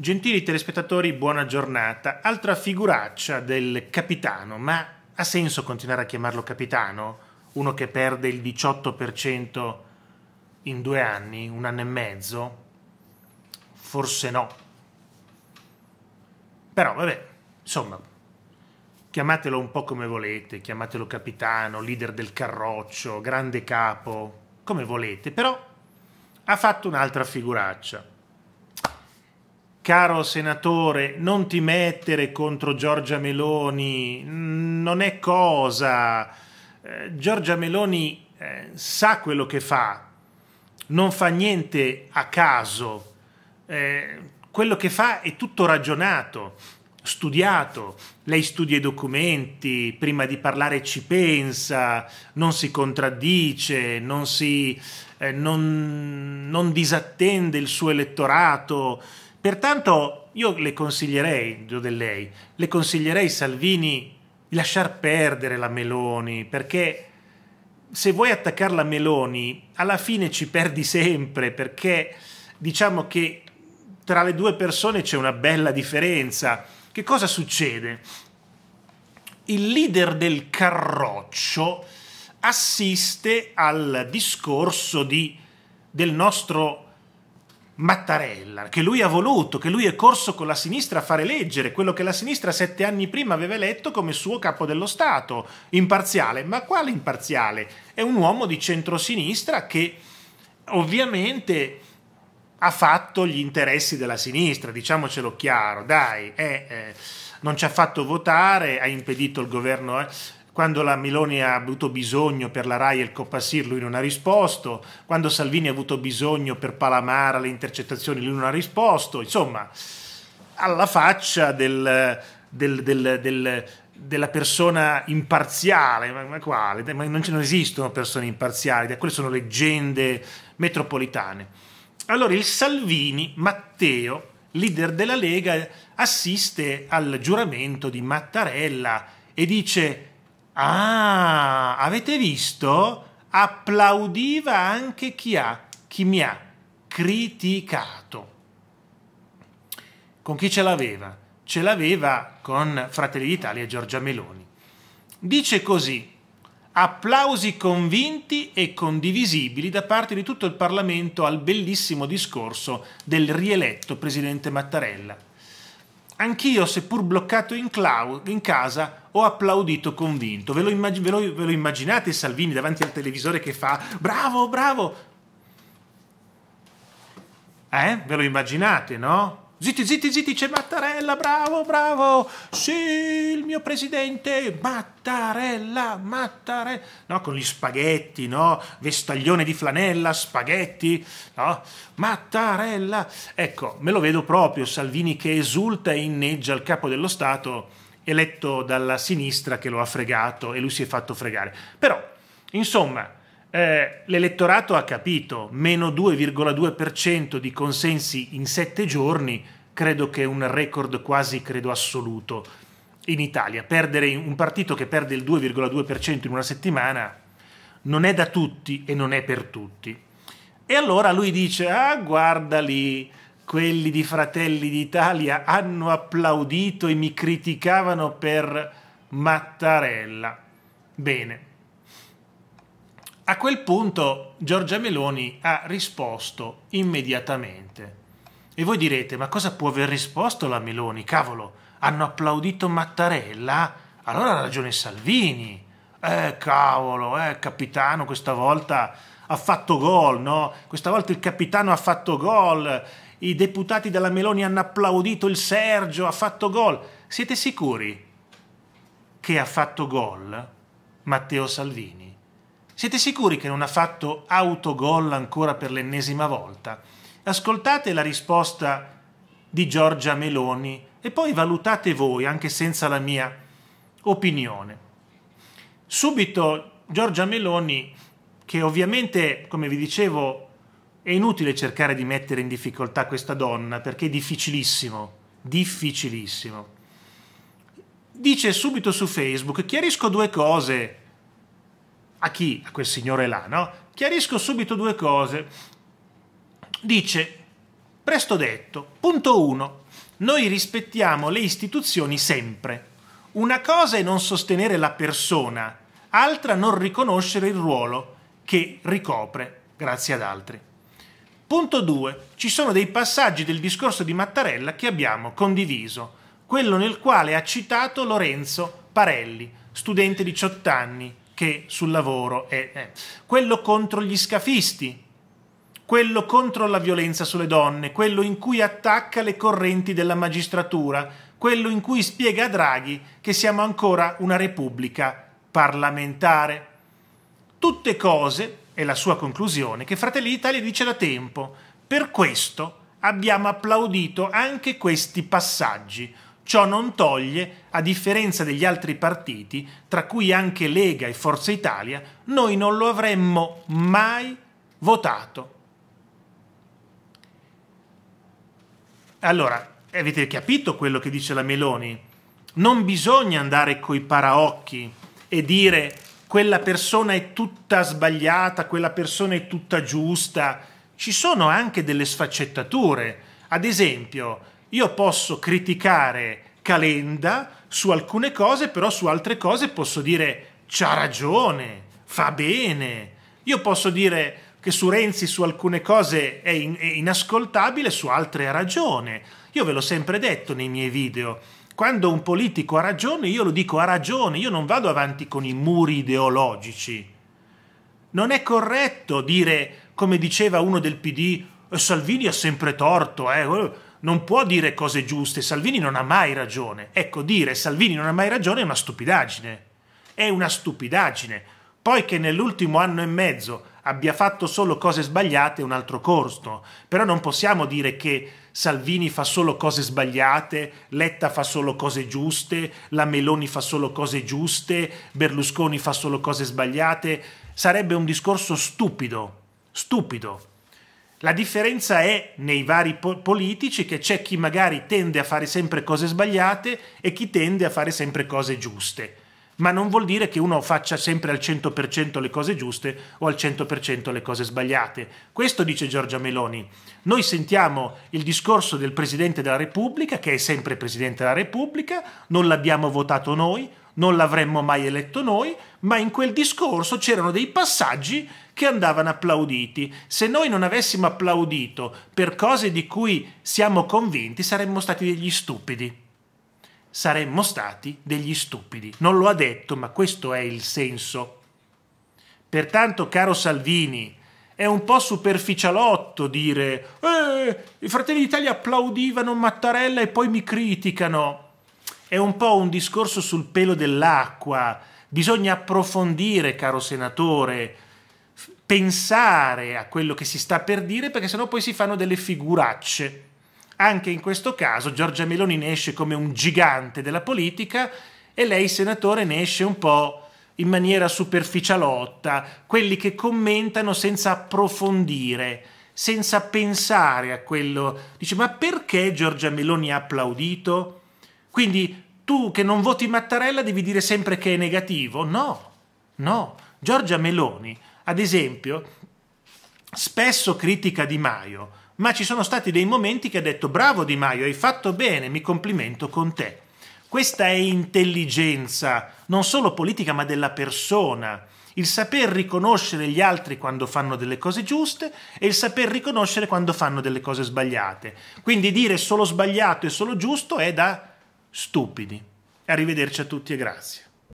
Gentili telespettatori, buona giornata. Altra figuraccia del capitano, ma ha senso continuare a chiamarlo capitano? Uno che perde il 18% in due anni, un anno e mezzo? Forse no. Però vabbè, insomma, chiamatelo un po' come volete, chiamatelo capitano, leader del carroccio, grande capo, come volete, però ha fatto un'altra figuraccia caro senatore, non ti mettere contro Giorgia Meloni, non è cosa. Eh, Giorgia Meloni eh, sa quello che fa, non fa niente a caso. Eh, quello che fa è tutto ragionato, studiato. Lei studia i documenti, prima di parlare ci pensa, non si contraddice, non, si, non, non disattende il suo elettorato. Pertanto io le consiglierei, io del lei, le consiglierei Salvini di lasciar perdere la Meloni, perché se vuoi attaccare la Meloni, alla fine ci perdi sempre, perché diciamo che tra le due persone c'è una bella differenza. Che cosa succede? Il leader del carroccio assiste al discorso di, del nostro Mattarella, che lui ha voluto, che lui è corso con la sinistra a fare leggere quello che la sinistra sette anni prima aveva eletto come suo capo dello Stato, imparziale. Ma quale imparziale? È un uomo di centrosinistra che ovviamente ha fatto gli interessi della sinistra, diciamocelo chiaro, dai, eh, eh, non ci ha fatto votare, ha impedito il governo. Eh quando la Meloni ha avuto bisogno per la RAI e il Copassir lui non ha risposto, quando Salvini ha avuto bisogno per Palamara le intercettazioni lui non ha risposto, insomma, alla faccia del, del, del, del della persona imparziale, ma, quale? Ma non, non esistono persone imparziali, quelle sono leggende metropolitane. Allora il Salvini, Matteo, leader della Lega, assiste al giuramento di Mattarella e dice Ah, avete visto? Applaudiva anche chi ha, chi mi ha criticato. Con chi ce l'aveva? Ce l'aveva con Fratelli d'Italia e Giorgia Meloni. Dice così, applausi convinti e condivisibili da parte di tutto il Parlamento al bellissimo discorso del rieletto Presidente Mattarella. Anch'io, seppur bloccato in, in, casa, ho applaudito convinto. Ve lo, ve, lo, ve lo immaginate Salvini davanti al televisore che fa bravo, bravo? Eh? Ve lo immaginate, no? Zitti, zitti, zitti, c'è Mattarella, bravo, bravo! Sì, il mio presidente, Mattarella, Mattarella! No, con gli spaghetti, no? Vestaglione di flanella, spaghetti, no? Mattarella! Ecco, me lo vedo proprio, Salvini che esulta e inneggia il capo dello Stato eletto dalla sinistra che lo ha fregato e lui si è fatto fregare. Però, insomma, eh, l'elettorato ha capito, meno 2,2% di consensi in sette giorni, credo che è un record quasi credo, assoluto in Italia. Perdere un partito che perde il 2,2% in una settimana non è da tutti e non è per tutti. E allora lui dice, ah guarda lì, quelli di Fratelli d'Italia hanno applaudito e mi criticavano per Mattarella. Bene, a quel punto Giorgia Meloni ha risposto immediatamente. E voi direte, ma cosa può aver risposto la Meloni? Cavolo, hanno applaudito Mattarella? Allora ha ragione Salvini. Eh, cavolo, eh, capitano, questa volta ha fatto gol, no? Questa volta il capitano ha fatto gol, i deputati della Meloni hanno applaudito il Sergio, ha fatto gol. Siete sicuri che ha fatto gol Matteo Salvini? Siete sicuri che non ha fatto autogol ancora per l'ennesima volta? Ascoltate la risposta di Giorgia Meloni e poi valutate voi, anche senza la mia opinione. Subito Giorgia Meloni, che ovviamente, come vi dicevo, è inutile cercare di mettere in difficoltà questa donna perché è difficilissimo, difficilissimo. Dice subito su Facebook, chiarisco due cose a chi? A quel signore là, no? Chiarisco subito due cose. Dice, presto detto, punto uno, noi rispettiamo le istituzioni sempre. Una cosa è non sostenere la persona, altra non riconoscere il ruolo che ricopre grazie ad altri. Punto 2. Ci sono dei passaggi del discorso di Mattarella che abbiamo condiviso, quello nel quale ha citato Lorenzo Parelli, studente di 18 anni, che sul lavoro è, è eh. quello contro gli scafisti, quello contro la violenza sulle donne, quello in cui attacca le correnti della magistratura, quello in cui spiega a Draghi che siamo ancora una repubblica parlamentare. Tutte cose, è la sua conclusione, che Fratelli d'Italia dice da tempo. Per questo abbiamo applaudito anche questi passaggi, Ciò non toglie, a differenza degli altri partiti, tra cui anche Lega e Forza Italia, noi non lo avremmo mai votato. Allora, avete capito quello che dice la Meloni? Non bisogna andare coi paraocchi e dire quella persona è tutta sbagliata, quella persona è tutta giusta. Ci sono anche delle sfaccettature. Ad esempio, io posso criticare Calenda su alcune cose, però su altre cose posso dire c'ha ragione, fa bene. Io posso dire che su Renzi su alcune cose è, in, è inascoltabile, su altre ha ragione. Io ve l'ho sempre detto nei miei video. Quando un politico ha ragione, io lo dico ha ragione, io non vado avanti con i muri ideologici. Non è corretto dire, come diceva uno del PD, Salvini ha sempre torto, eh non può dire cose giuste, Salvini non ha mai ragione. Ecco, dire Salvini non ha mai ragione è una stupidaggine. È una stupidaggine. Poi che nell'ultimo anno e mezzo abbia fatto solo cose sbagliate è un altro corso. Però non possiamo dire che Salvini fa solo cose sbagliate, Letta fa solo cose giuste, la Meloni fa solo cose giuste, Berlusconi fa solo cose sbagliate. Sarebbe un discorso stupido. Stupido. La differenza è nei vari po politici che c'è chi magari tende a fare sempre cose sbagliate e chi tende a fare sempre cose giuste. Ma non vuol dire che uno faccia sempre al 100% le cose giuste o al 100% le cose sbagliate. Questo dice Giorgia Meloni. Noi sentiamo il discorso del Presidente della Repubblica, che è sempre Presidente della Repubblica, non l'abbiamo votato noi, non l'avremmo mai eletto noi, ma in quel discorso c'erano dei passaggi che andavano applauditi. Se noi non avessimo applaudito per cose di cui siamo convinti, saremmo stati degli stupidi. Saremmo stati degli stupidi. Non lo ha detto, ma questo è il senso. Pertanto, caro Salvini, è un po' superficialotto dire eh, i fratelli d'Italia applaudivano Mattarella e poi mi criticano. È un po' un discorso sul pelo dell'acqua. Bisogna approfondire, caro senatore, pensare a quello che si sta per dire perché sennò poi si fanno delle figuracce. Anche in questo caso Giorgia Meloni ne esce come un gigante della politica e lei, senatore, ne esce un po' in maniera superficialotta, quelli che commentano senza approfondire, senza pensare a quello. Dice, ma perché Giorgia Meloni ha applaudito? Quindi tu che non voti Mattarella devi dire sempre che è negativo? No, no. Giorgia Meloni, ad esempio, spesso critica Di Maio, ma ci sono stati dei momenti che ha detto bravo Di Maio, hai fatto bene, mi complimento con te. Questa è intelligenza, non solo politica, ma della persona. Il saper riconoscere gli altri quando fanno delle cose giuste e il saper riconoscere quando fanno delle cose sbagliate. Quindi dire solo sbagliato e solo giusto è da stupidi. Arrivederci a tutti e grazie.